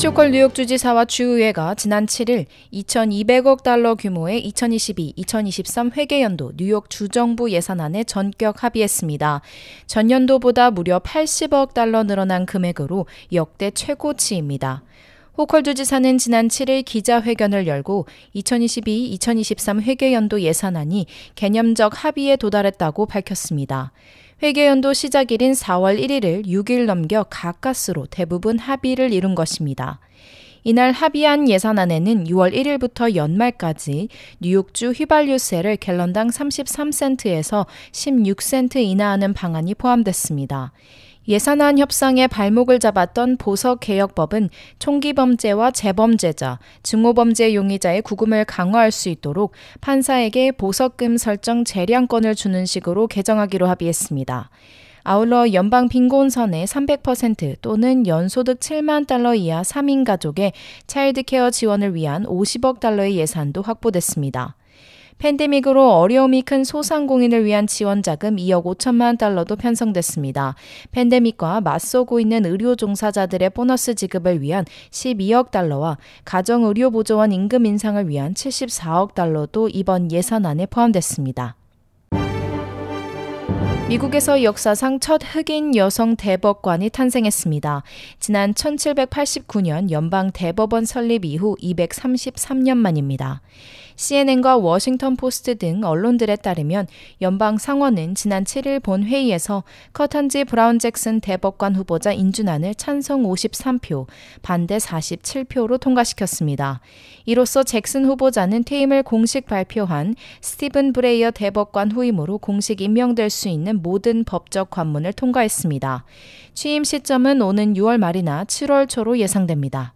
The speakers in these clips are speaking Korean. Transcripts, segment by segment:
쇼컬 뉴욕 주지사와 주의회가 지난 7일 2,200억 달러 규모의 2022-2023 회계연도 뉴욕 주정부 예산안에 전격 합의했습니다. 전년도보다 무려 80억 달러 늘어난 금액으로 역대 최고치입니다. 호컬 주지사는 지난 7일 기자회견을 열고 2022-2023 회계연도 예산안이 개념적 합의에 도달했다고 밝혔습니다. 회계연도 시작일인 4월 1일을 6일 넘겨 가까스로 대부분 합의를 이룬 것입니다. 이날 합의한 예산안에는 6월 1일부터 연말까지 뉴욕주 휘발유세를 갤런당 33센트에서 16센트 인하하는 방안이 포함됐습니다. 예산안 협상의 발목을 잡았던 보석 개혁법은 총기 범죄와 재범죄자, 증오 범죄 용의자의 구금을 강화할 수 있도록 판사에게 보석금 설정 재량권을 주는 식으로 개정하기로 합의했습니다. 아울러 연방 빈곤선의 300% 또는 연소득 7만 달러 이하 3인 가족의 차일드케어 지원을 위한 50억 달러의 예산도 확보됐습니다. 팬데믹으로 어려움이 큰 소상공인을 위한 지원자금 2억 5천만 달러도 편성됐습니다. 팬데믹과 맞서고 있는 의료 종사자들의 보너스 지급을 위한 12억 달러와 가정의료보조원 임금 인상을 위한 74억 달러도 이번 예산안에 포함됐습니다. 미국에서 역사상 첫 흑인 여성 대법관이 탄생했습니다. 지난 1789년 연방 대법원 설립 이후 233년 만입니다. CNN과 워싱턴 포스트 등 언론들에 따르면 연방 상원은 지난 7일 본회의에서 커탄지 브라운 잭슨 대법관 후보자 인준안을 찬성 53표, 반대 47표로 통과시켰습니다. 이로써 잭슨 후보자는 퇴임을 공식 발표한 스티븐 브레이어 대법관 후임으로 공식 임명될 수 있는 모든 법적 관문을 통과했습니다. 취임 시점은 오는 6월 말이나 7월 초로 예상됩니다.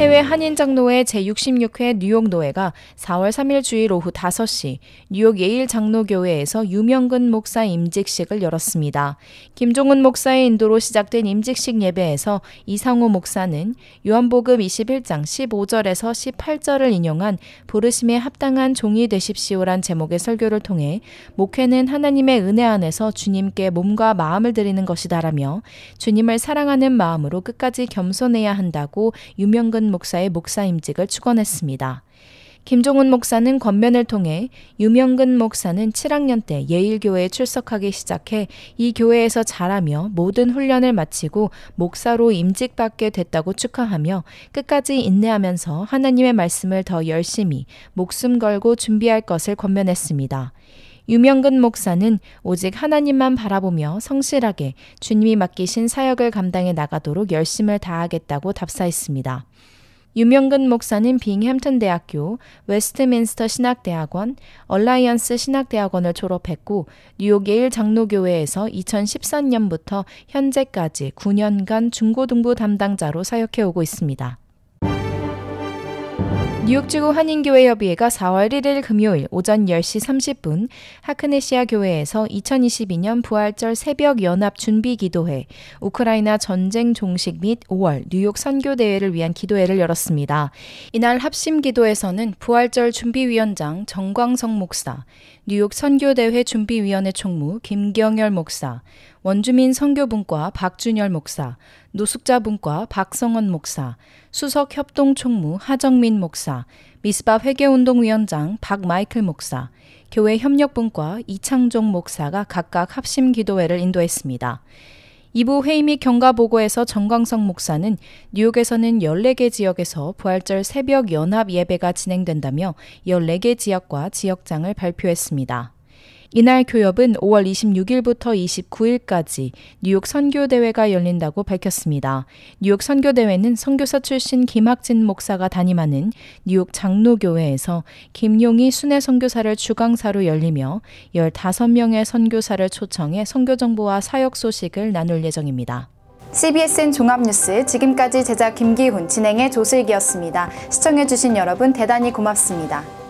해외 한인장로회 제66회 뉴욕 노회가 4월 3일 주일 오후 5시 뉴욕 예일 장로교회에서 유명근 목사 임직식을 열었습니다. 김종훈 목사의 인도로 시작된 임직식 예배에서 이상호 목사는 요한복음 21장 15절에서 18절을 인용한 부르심에 합당한 종이 되십시오란 제목의 설교를 통해 목회는 하나님의 은혜 안에서 주님께 몸과 마음을 드리는 것이다라며 주님을 사랑하는 마음으로 끝까지 겸손해야 한다고 유명근 목사의 목사임직을 축원했습니다. 김종훈 목사는 권면을 통해 유명근 목사는 7학년 때 예일교회에 출석하기 시작해 이 교회에서 자라며 모든 훈련을 마치고 목사로 임직받게 됐다고 축하하며 끝까지 인내하면서 하나님의 말씀을 더 열심히 목숨 걸고 준비할 것을 권면했습니다. 유명근 목사는 오직 하나님만 바라보며 성실하게 주님이 맡기신 사역을 감당해 나가도록 열심을 다하겠다고 답사했습니다. 유명근 목사는 빙햄튼 대학교, 웨스트민스터 신학대학원, 얼라이언스 신학대학원을 졸업했고 뉴욕 예일 장로교회에서 2013년부터 현재까지 9년간 중고등부 담당자로 사역해 오고 있습니다. 뉴욕지구 한인교회협의회가 4월 1일 금요일 오전 10시 30분 하크네시아 교회에서 2022년 부활절 새벽 연합 준비 기도회 우크라이나 전쟁 종식 및 5월 뉴욕 선교 대회를 위한 기도회를 열었습니다. 이날 합심 기도에서는 부활절 준비위원장 정광성 목사, 뉴욕 선교 대회 준비위원회 총무 김경열 목사, 원주민 선교분과 박준열 목사, 노숙자분과 박성원 목사, 수석협동총무 하정민 목사, 미스바 회계운동위원장 박마이클 목사, 교회 협력분과 이창종 목사가 각각 합심 기도회를 인도했습니다. 2부 회의 및 경과 보고에서 정광석 목사는 뉴욕에서는 14개 지역에서 부활절 새벽 연합 예배가 진행된다며 14개 지역과 지역장을 발표했습니다. 이날 교협은 5월 26일부터 29일까지 뉴욕 선교대회가 열린다고 밝혔습니다. 뉴욕 선교대회는 선교사 출신 김학진 목사가 담임하는 뉴욕 장로교회에서 김용희 순회 선교사를 주강사로 열리며 15명의 선교사를 초청해 선교 정보와 사역 소식을 나눌 예정입니다. CBSN 종합뉴스 지금까지 제작 김기훈 진행의 조슬기였습니다. 시청해주신 여러분 대단히 고맙습니다.